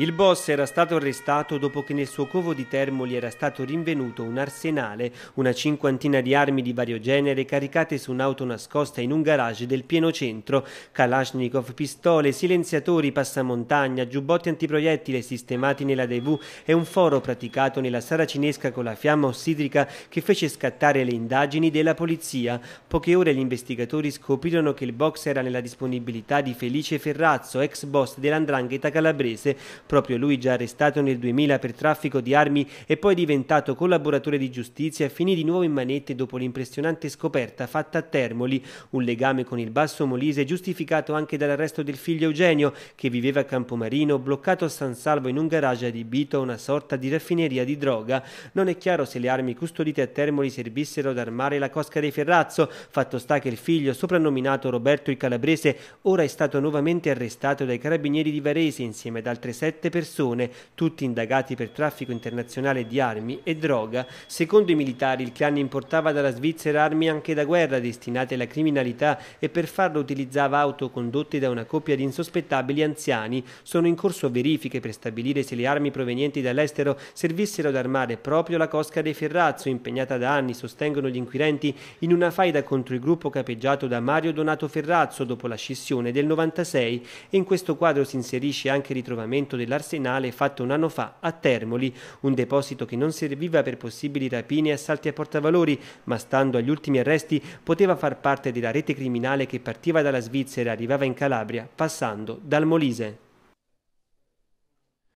Il boss era stato arrestato dopo che nel suo covo di Termoli era stato rinvenuto un arsenale, una cinquantina di armi di vario genere caricate su un'auto nascosta in un garage del pieno centro, Kalashnikov, pistole, silenziatori, passamontagna, giubbotti antiproiettile sistemati nella DV e un foro praticato nella sala cinesca con la fiamma ossidrica che fece scattare le indagini della polizia. Poche ore gli investigatori scoprirono che il box era nella disponibilità di Felice Ferrazzo, ex boss dell'Andrangheta calabrese, Proprio lui, già arrestato nel 2000 per traffico di armi e poi diventato collaboratore di giustizia, finì di nuovo in manette dopo l'impressionante scoperta fatta a Termoli, un legame con il Basso Molise giustificato anche dall'arresto del figlio Eugenio, che viveva a Campomarino, bloccato a San Salvo in un garage adibito a una sorta di raffineria di droga. Non è chiaro se le armi custodite a Termoli servissero ad armare la cosca dei Ferrazzo, fatto sta che il figlio, soprannominato Roberto il Calabrese, ora è stato nuovamente arrestato dai carabinieri di Varese insieme ad altre sette sette persone, tutti indagati per traffico internazionale di armi e droga. Secondo i militari il clan importava dalla Svizzera armi anche da guerra destinate alla criminalità e per farlo utilizzava auto condotte da una coppia di insospettabili anziani. Sono in corso verifiche per stabilire se le armi provenienti dall'estero servissero ad armare proprio la cosca dei Ferrazzo, impegnata da anni, sostengono gli inquirenti, in una faida contro il gruppo capeggiato da Mario Donato Ferrazzo dopo la scissione del 96 e in questo quadro si inserisce anche il ritrovamento dell'arsenale fatto un anno fa a Termoli, un deposito che non serviva per possibili rapine e assalti a portavalori, ma stando agli ultimi arresti poteva far parte della rete criminale che partiva dalla Svizzera e arrivava in Calabria, passando dal Molise.